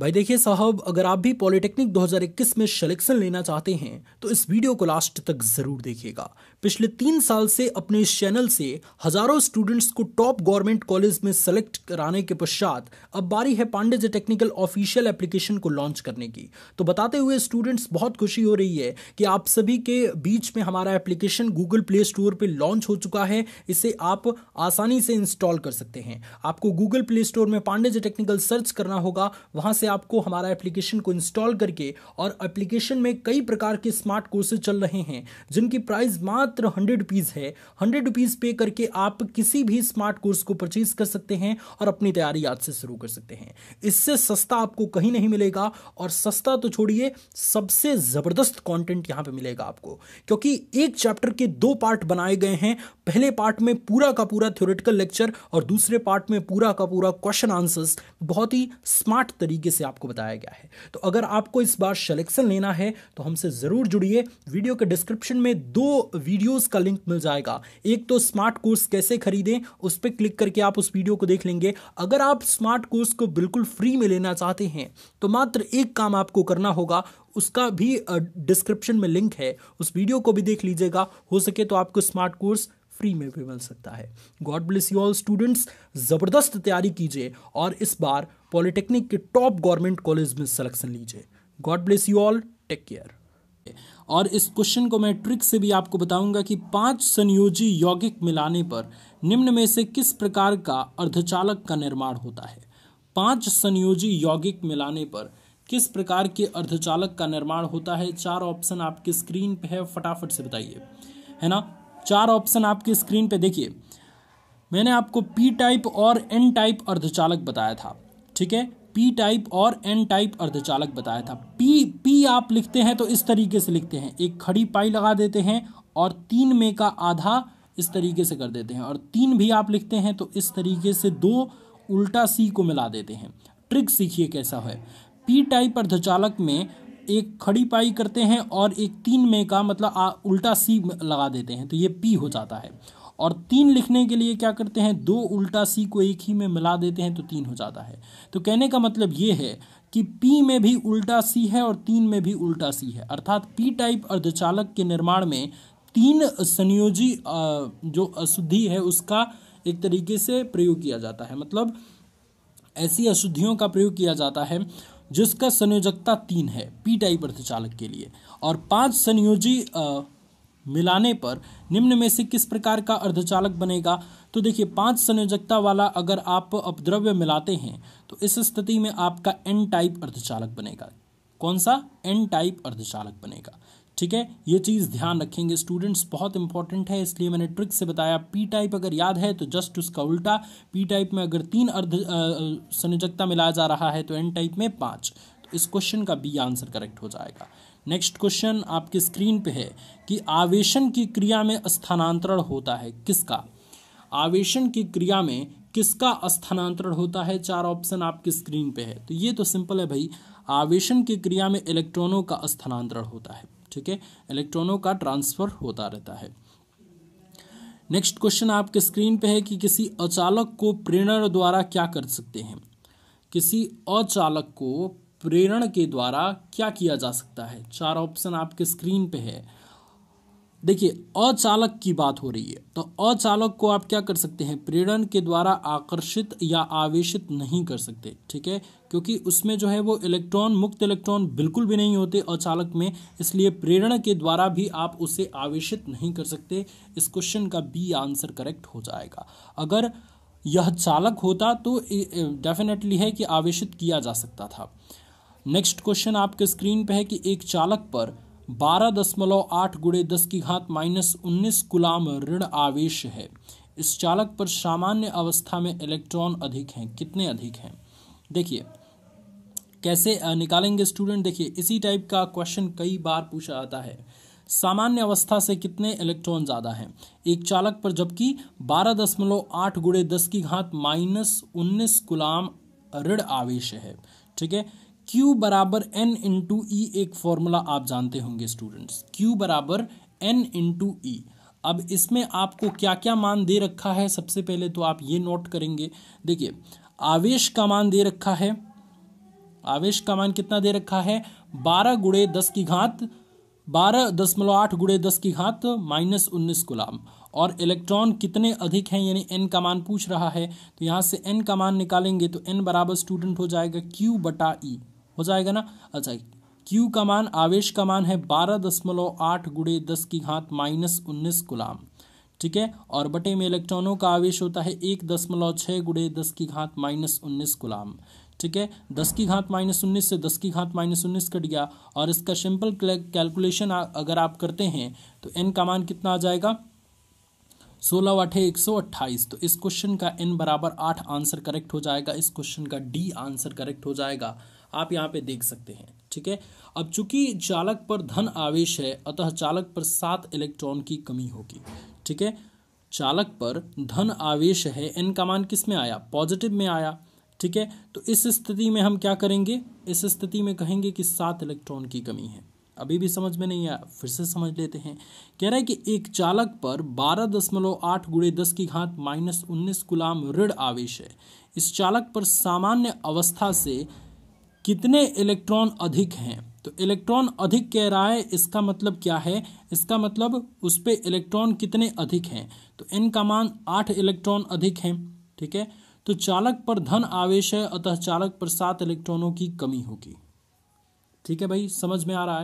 भाई देखिए साहब अगर आप भी पॉलिटेक्निक 2021 में सिलेक्शन लेना चाहते हैं तो इस वीडियो को लास्ट तक ज़रूर देखिएगा पिछले तीन साल से अपने इस चैनल से हज़ारों स्टूडेंट्स को टॉप गवर्नमेंट कॉलेज में सेलेक्ट कराने के पश्चात अब बारी है Pandey J technical official application को लॉन्च करने की तो बताते हुए स्टूडेंट्स बहुत खुशी हो रही है कि आप सभी के बीच में हमारा एप्लीकेशन गूगल प्ले स्टोर पर लॉन्च हो चुका है इसे आप आसानी से इंस्टॉल कर सकते हैं आपको गूगल प्ले स्टोर में पांडे जे टेक्निकल सर्च करना होगा वहां से से आपको हमारा एप्लीकेशन को इंस्टॉल करके और एप्लीकेशन में कई प्रकार के स्मार्ट कोर्सेज चल रहे हैं जिनकी प्राइस मात्र हंड्रेड रुपीज़ है हंड्रेड रुपीज़ पे करके आप किसी भी स्मार्ट कोर्स को परचेज कर सकते हैं और अपनी तैयारी आज से शुरू कर सकते हैं इससे सस्ता आपको कहीं नहीं मिलेगा और सस्ता तो छोड़िए सबसे ज़बरदस्त कॉन्टेंट यहां पर मिलेगा आपको क्योंकि एक चैप्टर के दो पार्ट बनाए गए हैं पहले पार्ट में पूरा का पूरा थ्योरेटिकल लेक्चर और दूसरे पार्ट में पूरा का पूरा क्वेश्चन आंसर्स बहुत ही स्मार्ट तरीके से आपको बताया गया है तो अगर आपको इस बार सेलेक्शन लेना है तो हमसे ज़रूर जुड़िए वीडियो के डिस्क्रिप्शन में दो वीडियोस का लिंक मिल जाएगा एक तो स्मार्ट कोर्स कैसे खरीदें उस पर क्लिक करके आप उस वीडियो को देख लेंगे अगर आप स्मार्ट कोर्स को बिल्कुल फ्री में लेना चाहते हैं तो मात्र एक काम आपको करना होगा उसका भी डिस्क्रिप्शन में लिंक है उस वीडियो को भी देख लीजिएगा हो सके तो आपको स्मार्ट कोर्स फ्री में भी मिल सकता है God bless you all students ज़बरदस्त तैयारी कीजिए और इस बार पॉलिटेक्निक के टॉप गवर्नमेंट कॉलेज में सिलेक्शन लीजिए God bless you all take care और इस क्वेश्चन को मैं ट्रिक से भी आपको बताऊंगा कि पांच संयोजी यौगिक मिलाने पर निम्न में से किस प्रकार का अर्धचालक का निर्माण होता है पांच संयोजी यौगिक मिलाने पर किस प्रकार के अर्धचालक का निर्माण होता है चार ऑप्शन आपके स्क्रीन पे है फटाफट से बताइए है ना चार ऑप्शन आपके स्क्रीन पे देखिए मैंने आपको पी टाइप और एन टाइप अर्धचालक बताया था ठीक है पी टाइप और एन टाइप अर्धचालक बताया था पी पी आप लिखते हैं तो इस तरीके से लिखते हैं एक खड़ी पाई लगा देते हैं और तीन में का आधा इस तरीके से कर देते हैं और तीन भी आप लिखते हैं तो इस तरीके से दो उल्टा सी को मिला देते हैं ट्रिक सीखिए कैसा है पी टाइप अर्धचालक में एक खड़ी पाई करते हैं और एक तीन में का मतलब आ, उल्टा सी लगा देते हैं तो ये पी हो जाता है और तीन लिखने के लिए क्या करते हैं दो उल्टा सी को एक ही में मिला देते हैं तो तीन हो जाता है तो कहने का मतलब ये है कि पी में भी उल्टा सी है और तीन में भी उल्टा सी है अर्थात पी टाइप अर्धचालक के निर्माण में तीन संयोजी जो अशुद्धि है उसका एक तरीके से प्रयोग किया जाता है मतलब ऐसी अशुद्धियों का प्रयोग किया जाता है जिसका संयोजकता तीन है पी टाइप अर्थचालक के लिए और पांच संयोजी मिलाने पर निम्न में से किस प्रकार का अर्धचालक बनेगा तो देखिए पांच संयोजकता वाला अगर आप अपद्रव्य मिलाते हैं तो इस स्थिति में आपका एन टाइप अर्धचालक बनेगा कौन सा एन टाइप अर्धचालक बनेगा ठीक है ये चीज़ ध्यान रखेंगे स्टूडेंट्स बहुत इंपॉर्टेंट है इसलिए मैंने ट्रिक से बताया पी टाइप अगर याद है तो जस्ट उसका उल्टा पी टाइप में अगर तीन अर्ध संयोजकता मिलाया जा रहा है तो एन टाइप में पांच इस क्वेश्चन का बी आंसर करेक्ट हो जाएगा नेक्स्ट क्वेश्चन आपके स्क्रीन पे है कि आवेशन की क्रिया में स्थानांतरण होता है किसका आवेशन की क्रिया में किसका स्थानांतरण होता है चार ऑप्शन आपके स्क्रीन पे है तो ये तो सिंपल है भाई आवेशन की क्रिया में इलेक्ट्रॉनों का स्थानांतरण होता है ठीक है इलेक्ट्रॉनों का ट्रांसफर होता रहता है नेक्स्ट क्वेश्चन आपके स्क्रीन पे है कि किसी अचालक को प्रेरण द्वारा क्या कर सकते हैं किसी अचालक को प्रेरण के द्वारा क्या किया जा सकता है चार ऑप्शन आपके स्क्रीन पे है देखिए अचालक की बात हो रही है तो अचालक को आप क्या कर सकते हैं प्रेरण के द्वारा आकर्षित या आवेशित नहीं कर सकते ठीक है क्योंकि उसमें जो है वो इलेक्ट्रॉन मुक्त इलेक्ट्रॉन बिल्कुल भी नहीं होते अचालक में इसलिए प्रेरण के द्वारा भी आप उसे आवेशित नहीं कर सकते इस क्वेश्चन का बी आंसर करेक्ट हो जाएगा अगर यह चालक होता तो डेफिनेटली है कि आवेशित किया जा सकता था नेक्स्ट क्वेश्चन आपके स्क्रीन पे है कि एक चालक पर बारह दशमलव आठ गुड़े दस की घात माइनस उन्नीस गुलाम ऋण आवेश है इस चालक पर सामान्य अवस्था में इलेक्ट्रॉन अधिक हैं कितने अधिक हैं देखिए कैसे निकालेंगे स्टूडेंट देखिए इसी टाइप का क्वेश्चन कई बार पूछा जाता है सामान्य अवस्था से कितने इलेक्ट्रॉन ज़्यादा हैं एक चालक पर जबकि बारह दशमलव आठ गुड़े दस की घात माइनस उन्नीस गुलाम ऋण आवेश है ठीक है Q बराबर एन इंटू ई एक फॉर्मूला आप जानते होंगे स्टूडेंट्स Q बराबर एन इंटू ई अब इसमें आपको क्या क्या मान दे रखा है सबसे पहले तो आप ये नोट करेंगे देखिए आवेश का मान दे रखा है आवेश का मान कितना दे रखा है बारह गुड़े दस की घात बारह दशमलव आठ गुड़े दस की घात माइनस उन्नीस गुलाम और इलेक्ट्रॉन कितने अधिक हैं यानी एन का मान पूछ रहा है तो यहाँ से एन का मान निकालेंगे तो एन बराबर स्टूडेंट हो जाएगा क्यू बटा ई e. हो जाएगा ना अच्छा क्यू का मान आवेश का मान है बारह दशमलव आठ गुड़े दस की घात माइनस उन्नीस गुलाम ठीक है और बटे में इलेक्ट्रॉनों का आवेश होता है एक दशमलव छः गुड़े दस की घात माइनस उन्नीस गुलाम ठीक है दस की घात माइनस उन्नीस से दस की घात माइनस उन्नीस कट गया और इसका सिंपल कैलकुलेशन अगर आप करते हैं तो एन का मान कितना आ जाएगा सोलह वाठे एक सौ अट्ठाईस तो इस क्वेश्चन का एन बराबर आठ आंसर करेक्ट हो जाएगा इस क्वेश्चन का डी आंसर करेक्ट हो जाएगा आप यहाँ पे देख सकते हैं ठीक है अब चूंकि चालक पर धन आवेश है अतः चालक पर सात इलेक्ट्रॉन की कमी होगी ठीक है चालक पर धन आवेश है एन का मान किस में आया पॉजिटिव में आया ठीक है तो इस स्थिति में हम क्या करेंगे इस स्थिति में कहेंगे कि सात इलेक्ट्रॉन की कमी है अभी भी समझ में नहीं आया फिर से समझ लेते हैं कह रहा है कि एक चालक पर बारह दशमलव आठ गुड़े दस की घात माइनस उन्नीस गुलाम ऋण आवेश है इस चालक पर सामान्य अवस्था से कितने इलेक्ट्रॉन अधिक हैं तो इलेक्ट्रॉन अधिक कह रहा है इसका मतलब क्या है इसका मतलब उस पर इलेक्ट्रॉन कितने अधिक हैं तो एन का मान आठ इलेक्ट्रॉन अधिक हैं ठीक है तो चालक पर धन आवेश है अतः चालक पर सात इलेक्ट्रॉनों की कमी होगी ठीक है भाई समझ में आ रहा है